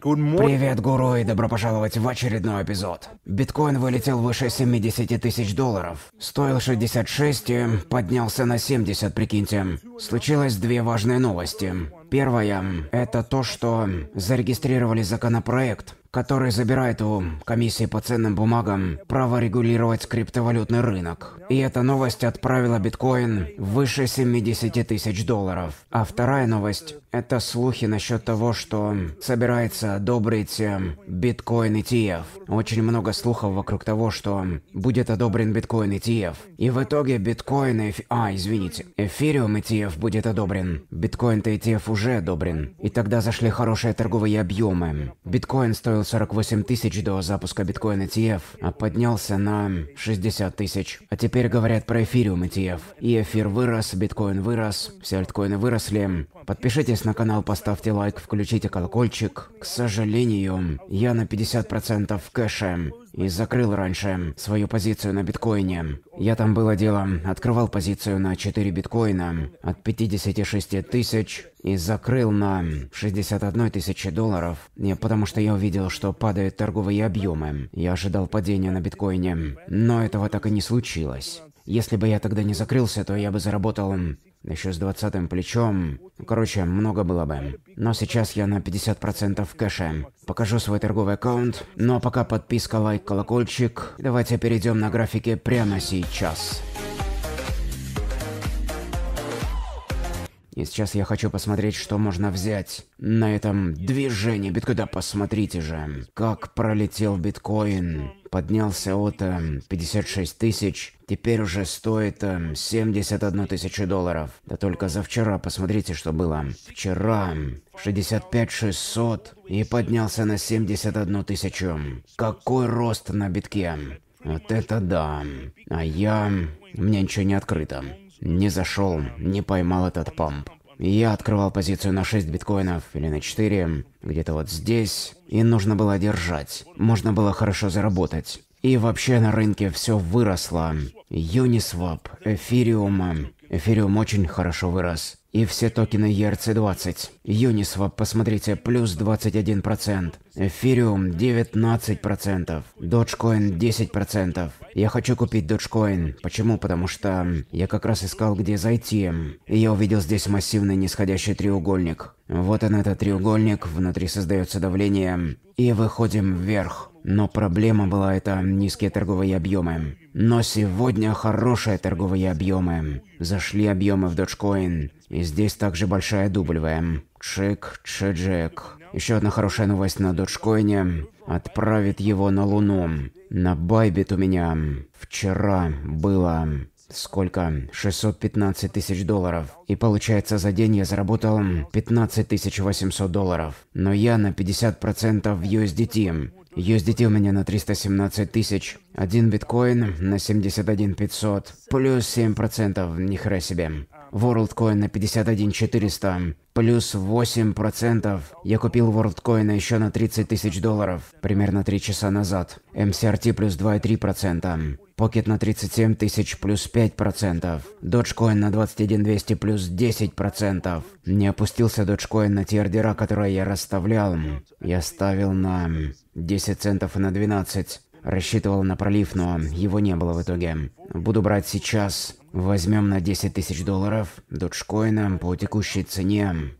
Привет, гуру, и добро пожаловать в очередной эпизод. Биткоин вылетел выше 70 тысяч долларов. Стоил 66, э, поднялся на 70, прикиньте. Случилось две важные новости. Первое – это то, что зарегистрировали законопроект, который забирает у комиссии по ценным бумагам право регулировать криптовалютный рынок. И эта новость отправила биткоин выше 70 тысяч долларов. А вторая новость это слухи насчет того, что собирается одобрить э, биткоин ETF. Очень много слухов вокруг того, что будет одобрен биткоин ETF. И в итоге биткоин... Эф... А, извините. Эфириум ETF будет одобрен. биткоин ETF уже одобрен. И тогда зашли хорошие торговые объемы. Биткоин стоил 48 тысяч до запуска биткоин ETF, а поднялся на 60 тысяч. А теперь говорят про эфириум ETF. И эфир вырос, биткоин вырос, все альткоины выросли. Подпишитесь на канал, поставьте лайк, включите колокольчик. К сожалению, я на 50% кэша и закрыл раньше свою позицию на биткоине. Я там было дело, открывал позицию на 4 биткоина от 56 тысяч и закрыл на 61 тысячи долларов, не потому что я увидел, что падают торговые объемы. Я ожидал падения на биткоине, но этого так и не случилось. Если бы я тогда не закрылся, то я бы заработал еще с двадцатым плечом. Короче, много было бы. Но сейчас я на 50% кэша. Покажу свой торговый аккаунт, но пока подписка, лайк, колокольчик. Давайте перейдем на графики прямо сейчас. И сейчас я хочу посмотреть, что можно взять на этом движении Биткоин, Да посмотрите же, как пролетел биткоин поднялся от 56 эм, тысяч, теперь уже стоит 71 эм, тысячу долларов. Да только за вчера посмотрите, что было. Вчера 65 эм, 600 и поднялся на 71 тысячу. Какой рост на битке. Вот это да. А я... Мне ничего не открыто. Не зашел, не поймал этот памп. Я открывал позицию на 6 биткоинов или на 4, где-то вот здесь. И нужно было держать. Можно было хорошо заработать. И вообще на рынке все выросло. Uniswap, Эфириум, Эфириум очень хорошо вырос. И все токены ERC-20. Uniswap, посмотрите, плюс 21%. Эфириум 19%. Dogecoin 10%. Я хочу купить Dogecoin. Почему? Потому что я как раз искал, где зайти. И я увидел здесь массивный нисходящий треугольник. Вот он этот треугольник, внутри создается давление. И выходим вверх. Но проблема была это низкие торговые объемы. Но сегодня хорошие торговые объемы. Зашли объемы в Dogecoin. И здесь также большая дублевая. Чик, чеджек. Еще одна хорошая новость на Доджкоине. Отправит его на Луну. На Байбит у меня вчера было сколько? 615 тысяч долларов. И получается, за день я заработал 15 800 долларов. Но я на 50% в USDT. USDT у меня на 317 тысяч. Один биткоин на 71 500. Плюс 7%, ни хера себе. WorldCoin на 51400, плюс 8%. Я купил WorldCoin еще на 30 тысяч долларов, примерно 3 часа назад. MCRT плюс 2,3%. Pocket на 37 тысяч плюс 5%. Dogecoin на 21 200 плюс 10%. Не опустился Dogecoin на те ордера, которые я расставлял. Я ставил на 10 центов и на 12. Рассчитывал на пролив, но его не было в итоге. Буду брать сейчас Возьмем на 10 тысяч долларов доджкоина по текущей цене.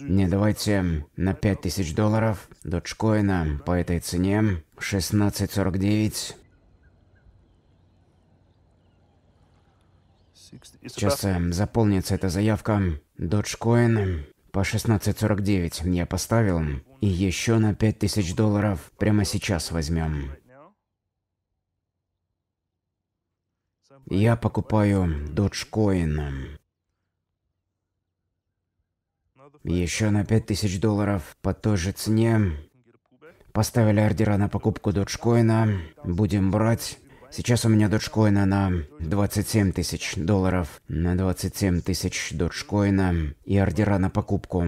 Не, давайте на 5 тысяч долларов доджкоина по этой цене. 16.49. Сейчас э, заполнится эта заявка. Доджкоин по 16.49 я поставил. И еще на тысяч долларов прямо сейчас возьмем. Я покупаю Dogecoin. Еще на 5000 долларов по той же цене. Поставили ордера на покупку доджкоина. Будем брать. Сейчас у меня доджкоина на 27 тысяч долларов. На 27 тысяч доджкоина. И ордера на покупку.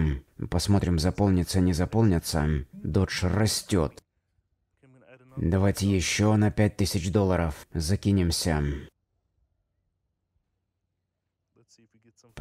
Посмотрим, заполнится, не заполнится. Додж растет. Давайте еще на 5000 долларов. Закинемся.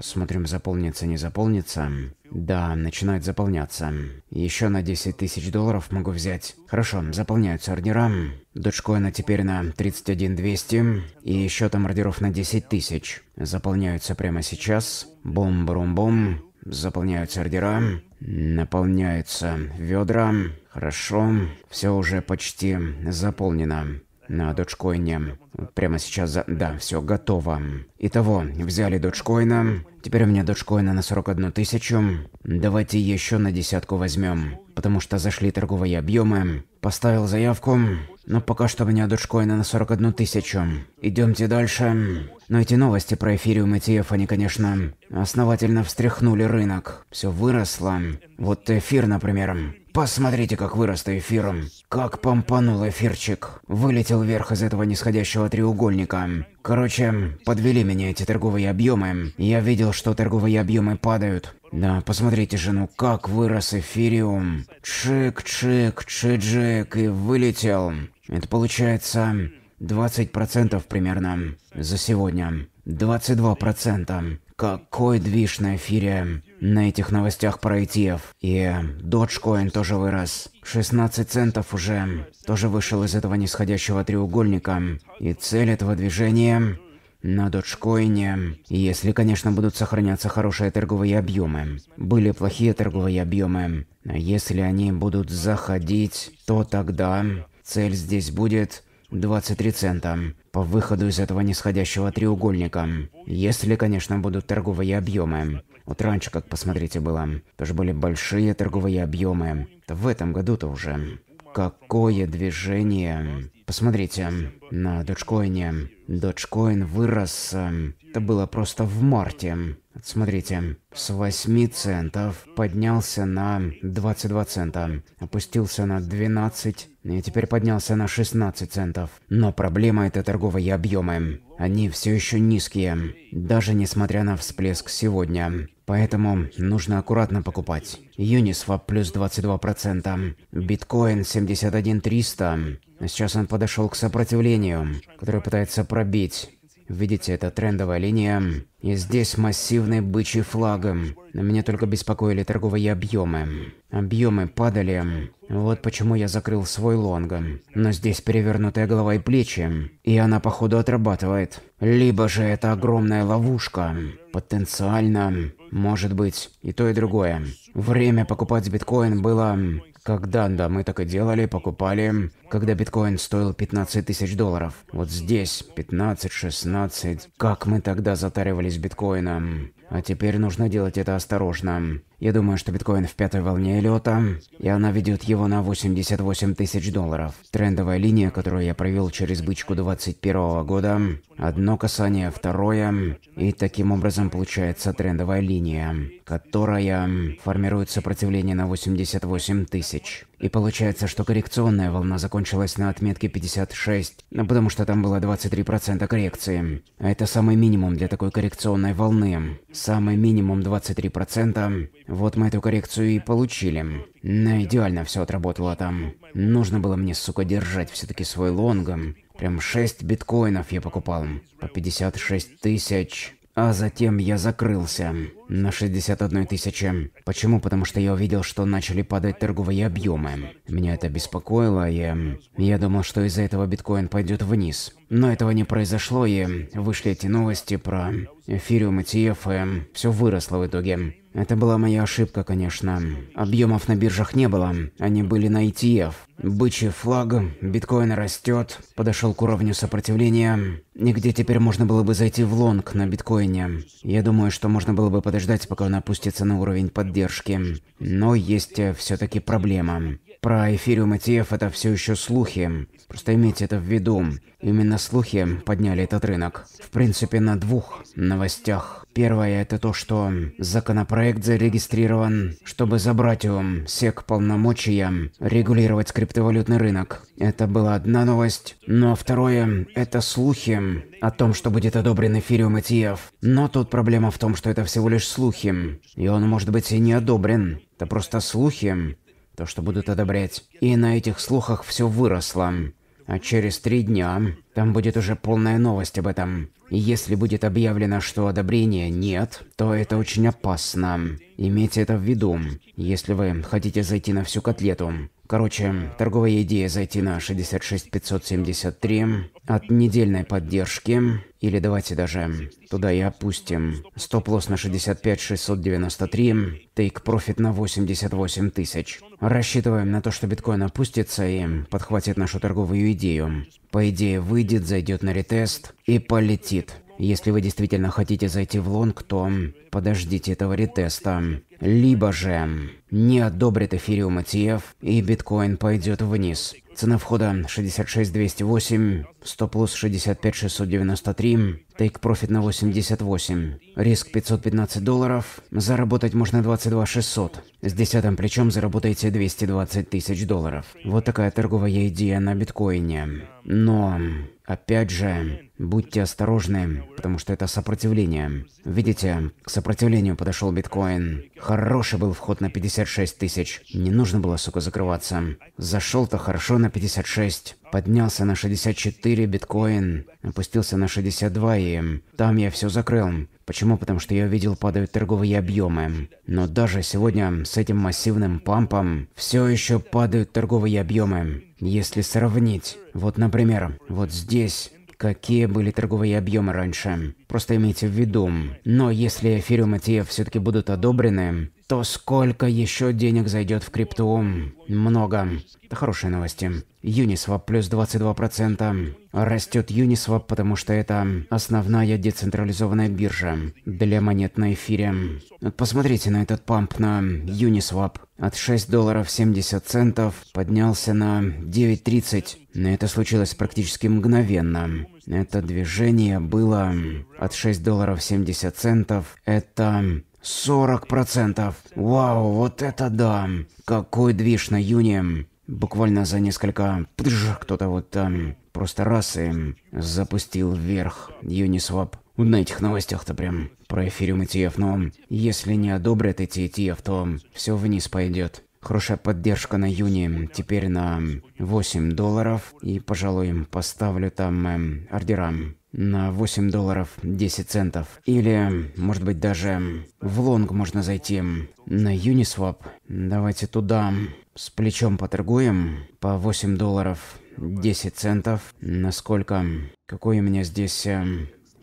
Посмотрим, заполнится, не заполнится. Да, начинает заполняться. Еще на 10 тысяч долларов могу взять. Хорошо, заполняются ордера. Доджкоина теперь на 31 200. И еще там ордеров на 10 тысяч. Заполняются прямо сейчас. Бум брум бум. Заполняются ордера. Наполняются ведра. Хорошо. Все уже почти заполнено на доджкоине. Прямо сейчас за... Да, все готово. Итого, взяли доджкоина, Теперь у меня доджкоина на 41 тысячу. Давайте еще на десятку возьмем, потому что зашли торговые объемы. Поставил заявку, но пока что у меня доджкоина на 41 тысячу. Идемте дальше. Но эти новости про эфириум и ETF, они, конечно, основательно встряхнули рынок. Все выросло. Вот эфир, например. Посмотрите, как вырос эфиром. Как помпанул эфирчик. Вылетел вверх из этого нисходящего треугольника. Короче, подвели меня эти торговые объемы. Я видел, что торговые объемы падают. Да, посмотрите же, ну как вырос эфириум. Чик-чик, чиджик и вылетел. Это получается 20% примерно за сегодня. 22%. Какой движ на эфире на этих новостях про ETF. И Dogecoin тоже вырос. 16 центов уже тоже вышел из этого нисходящего треугольника. И цель этого движения на доджкоине, если, конечно, будут сохраняться хорошие торговые объемы. Были плохие торговые объемы. Если они будут заходить, то тогда цель здесь будет 23 цента по выходу из этого нисходящего треугольника. Если, конечно, будут торговые объемы. Вот раньше, как посмотрите, было. Тоже были большие торговые объемы. То в этом году-то уже. Какое движение. Посмотрите, на доджкоине. Доджкоин вырос. Э, это было просто в марте. Смотрите, с 8 центов поднялся на 22 цента, опустился на 12 и теперь поднялся на 16 центов. Но проблема это торговые объемы. Они все еще низкие, даже несмотря на всплеск сегодня. Поэтому нужно аккуратно покупать. Uniswap плюс 22%, биткоин 71300. Сейчас он подошел к сопротивлению, которое пытается пробить. Видите, это трендовая линия. И здесь массивный бычий флаг. Меня только беспокоили торговые объемы. Объемы падали. Вот почему я закрыл свой лонг. Но здесь перевернутая голова и плечи. И она походу отрабатывает. Либо же это огромная ловушка. Потенциально. Может быть, и то, и другое. Время покупать биткоин было когда, да, мы так и делали, покупали, когда биткоин стоил 15 тысяч долларов. Вот здесь 15, 16. Как мы тогда затаривались биткоином? А теперь нужно делать это осторожно. Я думаю, что биткоин в пятой волне Эллиота, и она ведет его на 88 тысяч долларов. Трендовая линия, которую я провел через бычку 21 года, одно касание, второе, и таким образом получается трендовая линия, которая формирует сопротивление на 88 тысяч. И получается, что коррекционная волна закончилась на отметке 56, ну, потому что там было 23% коррекции. А это самый минимум для такой коррекционной волны. Самый минимум 23%. Вот мы эту коррекцию и получили. Но идеально все отработало там. Нужно было мне, сука, держать все-таки свой лонгом. Прям 6 биткоинов я покупал. По 56 тысяч. А затем я закрылся на 61 тысяче. Почему? Потому что я увидел, что начали падать торговые объемы. Меня это беспокоило, и я думал, что из-за этого биткоин пойдет вниз. Но этого не произошло, и вышли эти новости про эфириум ETF, и все выросло в итоге. Это была моя ошибка, конечно. Объемов на биржах не было, они были на ETF. Бычий флаг, биткоин растет, подошел к уровню сопротивления. Нигде теперь можно было бы зайти в лонг на биткоине. Я думаю, что можно было бы подождать, пока он опустится на уровень поддержки. Но есть э, все-таки проблема. Про эфириум ETF это все еще слухи. Просто имейте это в виду. Именно слухи подняли этот рынок. В принципе, на двух новостях. Первое это то, что законопроект зарегистрирован, чтобы забрать у СЕК полномочия регулировать криптовалютный рынок. Это была одна новость. Но ну, а второе это слухи о том, что будет одобрен эфириум ETF. Но тут проблема в том, что это всего лишь слухи. И он может быть и не одобрен. Это просто слухи то, что будут одобрять. И на этих слухах все выросло. А через три дня там будет уже полная новость об этом. И если будет объявлено, что одобрения нет, то это очень опасно. Имейте это в виду, если вы хотите зайти на всю котлету. Короче, торговая идея зайти на 66573 от недельной поддержки, или давайте даже туда и опустим. Стоп-лосс на 65693, тейк-профит на 88 тысяч. Рассчитываем на то, что биткоин опустится и подхватит нашу торговую идею. По идее выйдет, зайдет на ретест и полетит. Если вы действительно хотите зайти в лонг, то подождите этого ретеста. Либо же не одобрит эфириум ETF и биткоин пойдет вниз. Цена входа 66208, стоп плюс 65693, тейк профит на 88, риск 515 долларов, заработать можно 22600, с десятым плечом заработаете 220 тысяч долларов. Вот такая торговая идея на биткоине. Но, опять же, Будьте осторожны, потому что это сопротивление. Видите, к сопротивлению подошел биткоин. Хороший был вход на 56 тысяч. Не нужно было, сука, закрываться. Зашел-то хорошо на 56. Поднялся на 64 биткоин. Опустился на 62 и... Там я все закрыл. Почему? Потому что я видел падают торговые объемы. Но даже сегодня с этим массивным пампом все еще падают торговые объемы. Если сравнить, вот, например, вот здесь какие были торговые объемы раньше. Просто имейте в виду. Но если эфириум ETF все-таки будут одобрены, то сколько еще денег зайдет в крипту? Много. Это хорошие новости. Uniswap плюс 22%. Растет Uniswap, потому что это основная децентрализованная биржа для монет на эфире. Вот посмотрите на этот памп на Uniswap. От 6 долларов 70 центов поднялся на 9.30. Но это случилось практически мгновенно. Это движение было от 6 долларов 70 центов. Это 40%. Вау, вот это да. Какой движ на июне. Буквально за несколько... Кто-то вот там просто раз и запустил вверх Uniswap. Вот на этих новостях-то прям про эфириум ETF, но если не одобрят эти ETF, то все вниз пойдет. Хорошая поддержка на июне теперь на 8 долларов. И, пожалуй, поставлю там э, эм, ордерам на 8 долларов 10 центов. Или, может быть, даже в лонг можно зайти на Uniswap. Давайте туда с плечом поторгуем по 8 долларов 10 центов. Насколько? Какое у меня здесь э,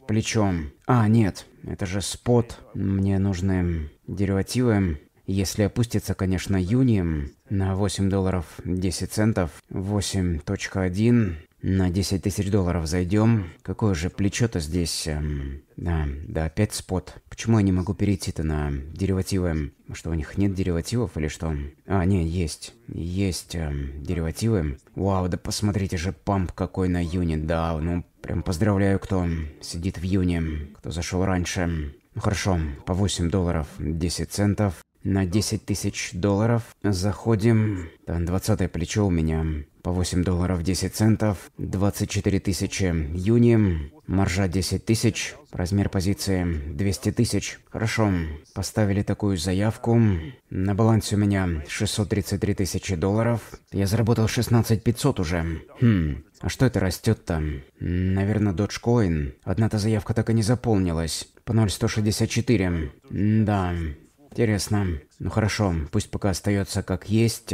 плечо? А, нет, это же спот. Мне нужны деривативы. Если опустится, конечно, Юни на 8 долларов 10 центов, 8.1, на 10 тысяч долларов зайдем. Какое же плечо-то здесь? Эм, да, да, опять спот. Почему я не могу перейти-то на деривативы? Что, у них нет деривативов или что? А, не, есть. Есть э, деривативы. Вау, да посмотрите же, памп какой на юне. Да, ну, прям поздравляю, кто сидит в юне, кто зашел раньше. Ну хорошо, по 8 долларов 10 центов на 10 тысяч долларов. Заходим. Там 20 плечо у меня по 8 долларов 10 центов, 24 тысячи юни, маржа 10 тысяч, размер позиции 200 тысяч. Хорошо, поставили такую заявку. На балансе у меня 633 тысячи долларов. Я заработал 16 500 уже. Хм, а что это растет-то? Наверное, Dogecoin. Одна-то заявка так и не заполнилась. По 0,164. Да, интересно. Ну хорошо, пусть пока остается как есть.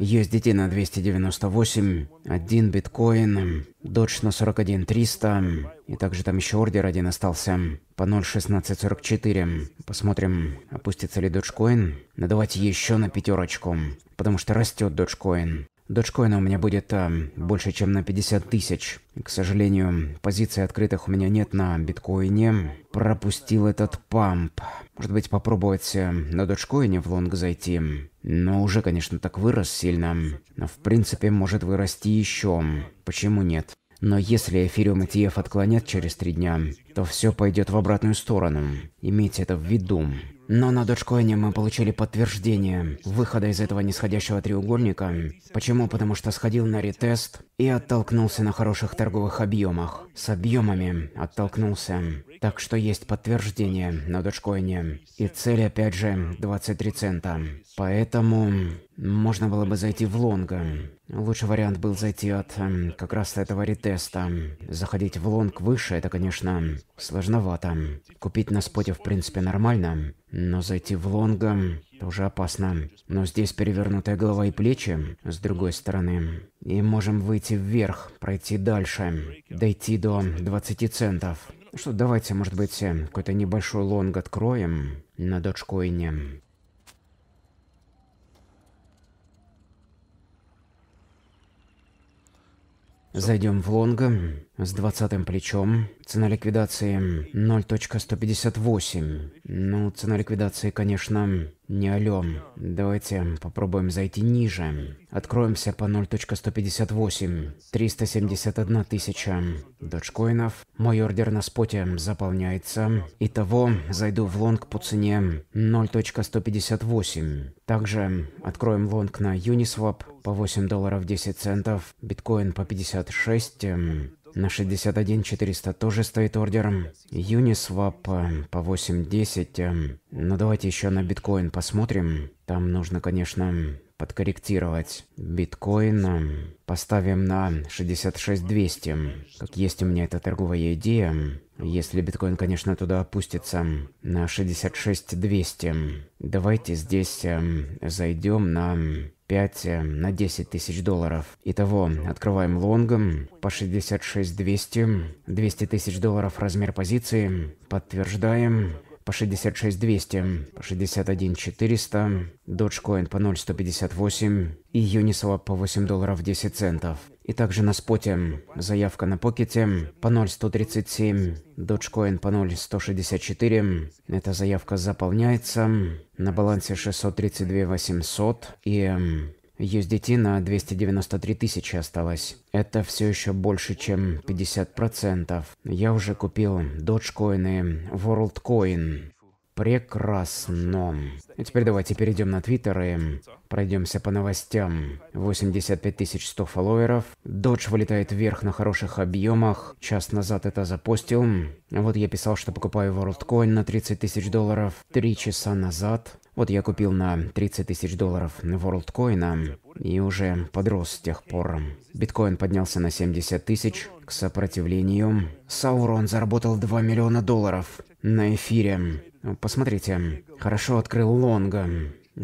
USDT на 298, 1 биткоин, Dodge на 41 300, и также там еще ордер один остался по 0.1644. Посмотрим, опустится ли Dogecoin. Но давайте еще на пятерочку, потому что растет Dogecoin. Дочкоина у меня будет а, больше, чем на 50 тысяч. К сожалению, позиций открытых у меня нет на биткоине. Пропустил этот памп. Может быть, попробовать эм, на дочкоине в лонг зайти. Но уже, конечно, так вырос сильно. Но, в принципе, может вырасти еще. Почему нет? Но если эфириум ETF отклонят через три дня, то все пойдет в обратную сторону. Имейте это в виду. Но на Доджкоине мы получили подтверждение выхода из этого нисходящего треугольника. Почему? Потому что сходил на ретест и оттолкнулся на хороших торговых объемах. С объемами оттолкнулся. Так что есть подтверждение на дочкоине. И цель опять же 23 цента. Поэтому можно было бы зайти в лонга. Лучший вариант был зайти от эм, как раз этого ретеста. Заходить в лонг выше, это, конечно, сложновато. Купить на споте, в принципе, нормально, но зайти в лонга эм, тоже опасно. Но здесь перевернутая голова и плечи, с другой стороны. И можем выйти вверх, пройти дальше, дойти до 20 центов. Ну что, давайте, может быть, э, какой-то небольшой лонг откроем на дочкоине. Зайдем в лонга с двадцатым плечом. Цена ликвидации 0.158. Ну, цена ликвидации, конечно, не алё. Давайте попробуем зайти ниже. Откроемся по 0.158. 371 тысяча доджкоинов. Мой ордер на споте заполняется. Итого, зайду в лонг по цене 0.158. Также откроем лонг на Uniswap по 8 долларов 10 центов. Биткоин по 56. На 61400 тоже стоит ордер. Uniswap эм, по 8.10. Эм. Но ну, давайте еще на биткоин посмотрим. Там нужно, конечно, эм, подкорректировать биткоин. Поставим на 66200. Как есть у меня эта торговая идея. Если биткоин, конечно, туда опустится на 66 200. Давайте здесь эм, зайдем на 5, э, на 10 тысяч долларов. Итого, открываем лонгом эм, по 66 200. 200 тысяч долларов размер позиции. Подтверждаем по 66 200, по 61 400, Dogecoin по 0,158 и Uniswap по 8 долларов 10 центов. И также на споте заявка на покете по 0.137, Dogecoin по 0.164. Эта заявка заполняется на балансе 632 800 и USDT эм, на 293 тысячи осталось. Это все еще больше, чем 50%. Я уже купил Dogecoin и WorldCoin. Прекрасно. И теперь давайте перейдем на Твиттер и пройдемся по новостям. 85 100 фолловеров. Додж вылетает вверх на хороших объемах. Час назад это запустил. Вот я писал, что покупаю WorldCoin на 30 тысяч долларов. Три часа назад. Вот я купил на 30 тысяч долларов WorldCoin и уже подрос с тех пор. Биткоин поднялся на 70 тысяч к сопротивлению. Саурон заработал 2 миллиона долларов на эфире. Э, посмотрите, хорошо открыл лонга.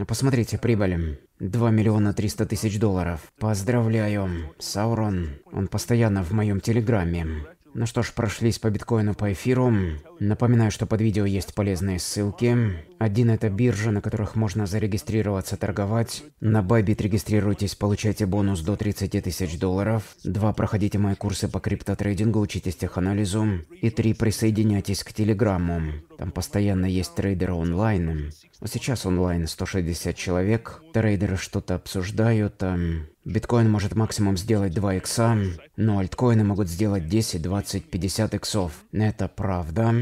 Посмотрите, прибыль. 2 миллиона 300 тысяч долларов. Поздравляю, Саурон. Он постоянно в моем телеграмме. Ну что ж, прошлись по биткоину по эфиру. Напоминаю, что под видео есть полезные ссылки. Один это биржи, на которых можно зарегистрироваться, торговать. На Bybit регистрируйтесь, получайте бонус до 30 тысяч долларов. Два, проходите мои курсы по криптотрейдингу, учитесь теханализу. И три, присоединяйтесь к Телеграмму. Там постоянно есть трейдеры онлайн. А сейчас онлайн 160 человек. Трейдеры что-то обсуждают. Эм, биткоин может максимум сделать 2 икса, но альткоины могут сделать 10, 20, 50 иксов. Это правда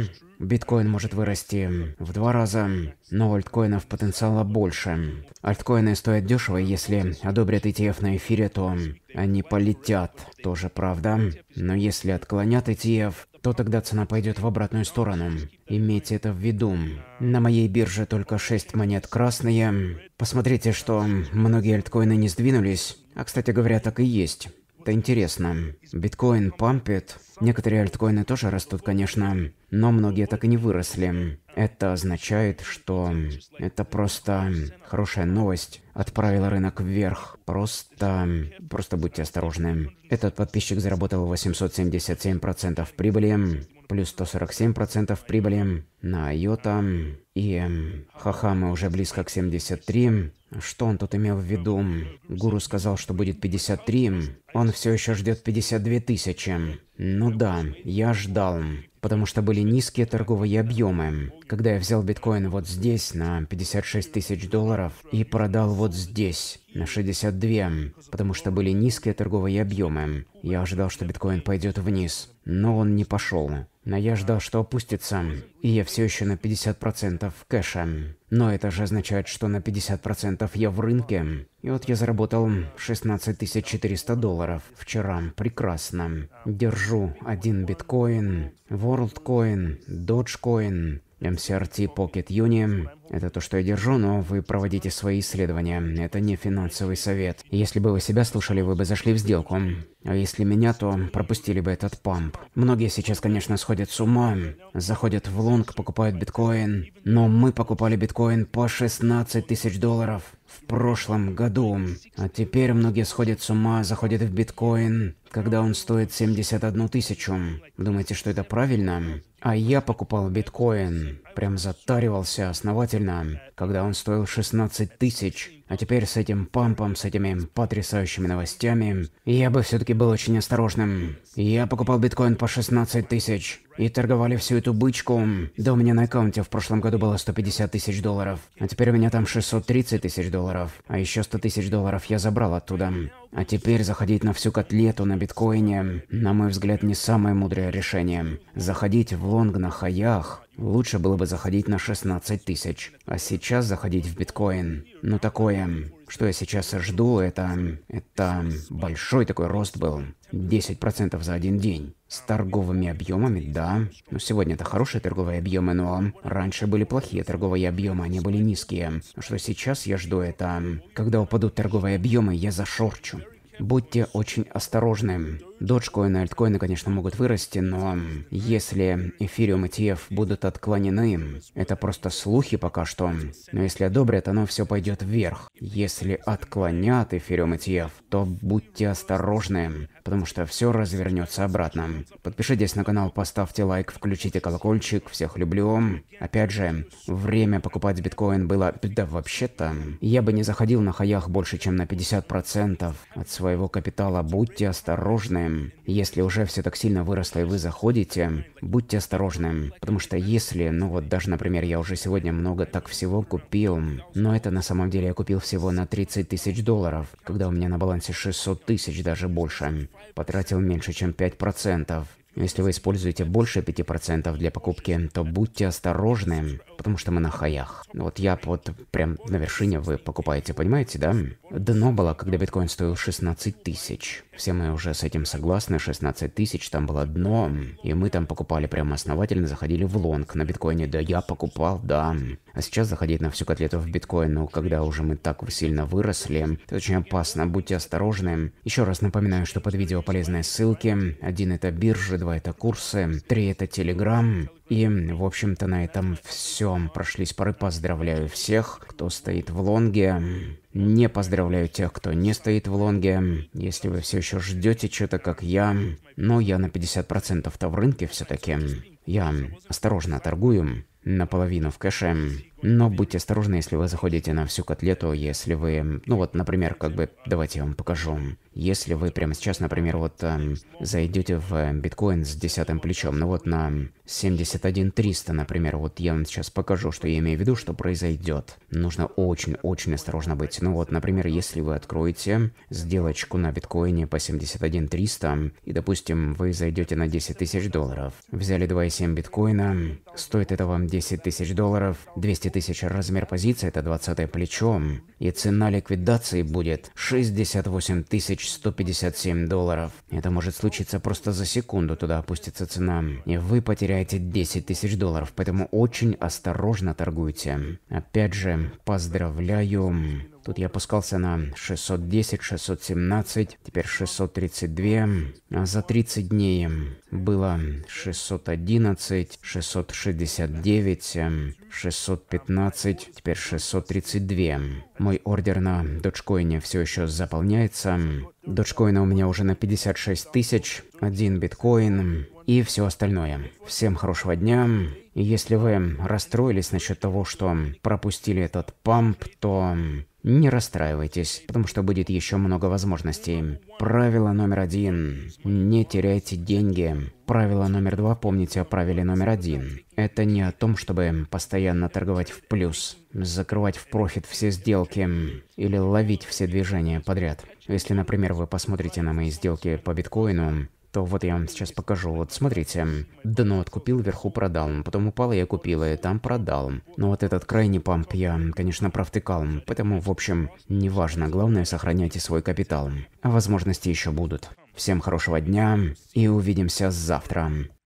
биткоин может вырасти в два раза, но альткоинов потенциала больше. Альткоины стоят дешево, если одобрят ETF на эфире, то они полетят, тоже правда. Но если отклонят ETF, то тогда цена пойдет в обратную сторону. Имейте это в виду. На моей бирже только 6 монет красные. Посмотрите, что многие альткоины не сдвинулись. А кстати говоря, так и есть. Это интересно. Биткоин пампит. Некоторые альткоины тоже растут, конечно, но многие так и не выросли. Это означает, что это просто хорошая новость отправила рынок вверх. Просто... просто будьте осторожны. Этот подписчик заработал 877% прибыли, плюс 147% прибыли на IOTA. И Хахама уже близко к 73. Что он тут имел в виду? Гуру сказал, что будет 53. Он все еще ждет 52 тысячи. Ну да, я ждал. Потому что были низкие торговые объемы. Когда я взял биткоин вот здесь на 56 тысяч долларов и продал вот здесь на 62, потому что были низкие торговые объемы. Я ожидал, что биткоин пойдет вниз, но он не пошел. Но я ждал, что опустится, и я все еще на 50% кэша. Но это же означает, что на 50% я в рынке. И вот я заработал 16 400 долларов вчера. Прекрасно. Держу один биткоин, ворлдкоин, доджкоин. MCRT Pocket Uni – это то, что я держу, но вы проводите свои исследования. Это не финансовый совет. Если бы вы себя слушали, вы бы зашли в сделку. А если меня, то пропустили бы этот памп. Многие сейчас, конечно, сходят с ума, заходят в лонг, покупают биткоин. Но мы покупали биткоин по 16 тысяч долларов в прошлом году. А теперь многие сходят с ума, заходят в биткоин, когда он стоит 71 тысячу. Думаете, что это правильно? а я покупал биткоин. Прям затаривался основательно, когда он стоил 16 тысяч. А теперь с этим пампом, с этими потрясающими новостями, я бы все-таки был очень осторожным. Я покупал биткоин по 16 тысяч и торговали всю эту бычку. Да у меня на аккаунте в прошлом году было 150 тысяч долларов, а теперь у меня там 630 тысяч долларов, а еще 100 тысяч долларов я забрал оттуда. А теперь заходить на всю котлету на биткоине, на мой взгляд, не самое мудрое решение. Заходить в лонг на хаях, Лучше было бы заходить на 16 тысяч, а сейчас заходить в биткоин. Но такое, что я сейчас жду, это... это большой такой рост был. 10% за один день. С торговыми объемами, да. Но сегодня это хорошие торговые объемы, но раньше были плохие торговые объемы, они были низкие. Что сейчас я жду, это... Когда упадут торговые объемы, я зашорчу. Будьте очень осторожны. Доджкоин и альткоины, конечно, могут вырасти, но если эфириум и ETF будут отклонены, это просто слухи пока что. Но если одобрят, оно все пойдет вверх. Если отклонят эфириум и ETF, то будьте осторожны, потому что все развернется обратно. Подпишитесь на канал, поставьте лайк, включите колокольчик, всех люблю. Опять же, время покупать биткоин было... Да вообще-то, я бы не заходил на хаях больше, чем на 50% от своего капитала, будьте осторожны. Эм, если уже все так сильно выросло и вы заходите, будьте осторожны. Потому что если, ну вот даже, например, я уже сегодня много так всего купил, но это на самом деле я купил всего на 30 тысяч долларов, когда у меня на балансе 600 тысяч, даже больше. Потратил меньше, чем 5%. Если вы используете больше 5% для покупки, то будьте осторожны потому что мы на хаях. Вот я вот прям на вершине вы покупаете, понимаете, да? Дно было, когда биткоин стоил 16 тысяч. Все мы уже с этим согласны, 16 тысяч там было дно, и мы там покупали прям основательно, заходили в лонг на биткоине, да я покупал, да. А сейчас заходить на всю котлету в биткоин, ну когда уже мы так сильно выросли, это очень опасно, будьте осторожны. Еще раз напоминаю, что под видео полезные ссылки. Один это биржи, два это курсы, три это телеграм, и, в общем-то, на этом все. Прошлись поры. Поздравляю всех, кто стоит в лонге. Не поздравляю тех, кто не стоит в лонге. Если вы все еще ждете что-то, как я. Но я на 50%-то в рынке все-таки. Я осторожно торгую наполовину в кэше. Но будьте осторожны, если вы заходите на всю котлету, если вы... Ну вот, например, как бы... Давайте я вам покажу. Если вы прямо сейчас, например, вот эм, зайдете в эм, биткоин с десятым плечом, ну вот на 71300, например, вот я вам сейчас покажу, что я имею в виду, что произойдет. Нужно очень-очень осторожно быть. Ну вот, например, если вы откроете сделочку на биткоине по 71300, и, допустим, вы зайдете на 10 тысяч долларов, взяли 2,7 биткоина, стоит это вам 10 тысяч долларов, 200 тысяч, размер позиции – это 20 плечо, и цена ликвидации будет 68 157 долларов. Это может случиться просто за секунду, туда опустится цена, и вы потеряете 10 тысяч долларов, поэтому очень осторожно торгуйте. Опять же, поздравляю. Тут я опускался на 610, 617, теперь 632. А за 30 дней было 611, 669, 615, теперь 632. Мой ордер на дочкоине все еще заполняется. Дочкоина у меня уже на 56 тысяч, один биткоин и все остальное. Всем хорошего дня. И если вы расстроились насчет того, что пропустили этот памп, то не расстраивайтесь, потому что будет еще много возможностей. Правило номер один. Не теряйте деньги. Правило номер два, помните о правиле номер один. Это не о том, чтобы постоянно торговать в плюс, закрывать в профит все сделки или ловить все движения подряд. Если, например, вы посмотрите на мои сделки по биткоину, то вот я вам сейчас покажу. Вот смотрите, дно откупил, вверху продал, потом упал, я купил, и там продал. Но вот этот крайний памп я, конечно, провтыкал, поэтому, в общем, неважно, главное сохраняйте свой капитал. А возможности еще будут. Всем хорошего дня и увидимся завтра.